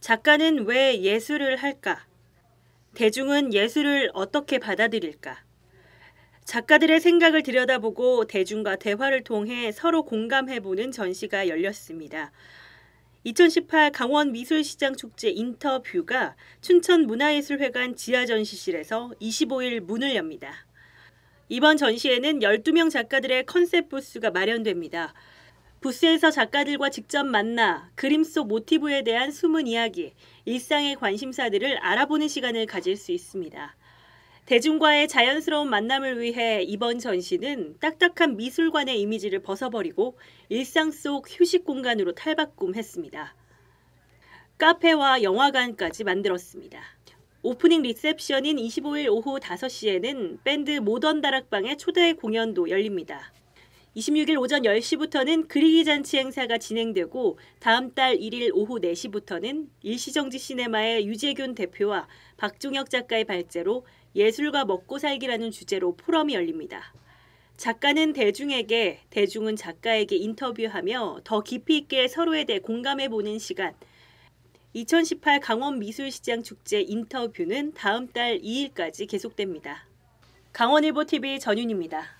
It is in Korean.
작가는 왜 예술을 할까? 대중은 예술을 어떻게 받아들일까? 작가들의 생각을 들여다보고 대중과 대화를 통해 서로 공감해보는 전시가 열렸습니다. 2018 강원 미술시장 축제 인터뷰가 춘천 문화예술회관 지하 전시실에서 25일 문을 엽니다. 이번 전시에는 12명 작가들의 컨셉 부스가 마련됩니다. 부스에서 작가들과 직접 만나 그림 속 모티브에 대한 숨은 이야기, 일상의 관심사들을 알아보는 시간을 가질 수 있습니다. 대중과의 자연스러운 만남을 위해 이번 전시는 딱딱한 미술관의 이미지를 벗어버리고 일상 속 휴식 공간으로 탈바꿈했습니다. 카페와 영화관까지 만들었습니다. 오프닝 리셉션인 25일 오후 5시에는 밴드 모던 다락방의 초대 공연도 열립니다. 26일 오전 10시부터는 그리기 잔치 행사가 진행되고 다음 달 1일 오후 4시부터는 일시정지 시네마의 유재균 대표와 박종혁 작가의 발제로 예술과 먹고 살기라는 주제로 포럼이 열립니다. 작가는 대중에게, 대중은 작가에게 인터뷰하며 더 깊이 있게 서로에 대해 공감해 보는 시간. 2018 강원 미술시장 축제 인터뷰는 다음 달 2일까지 계속됩니다. 강원일보 TV 전윤입니다.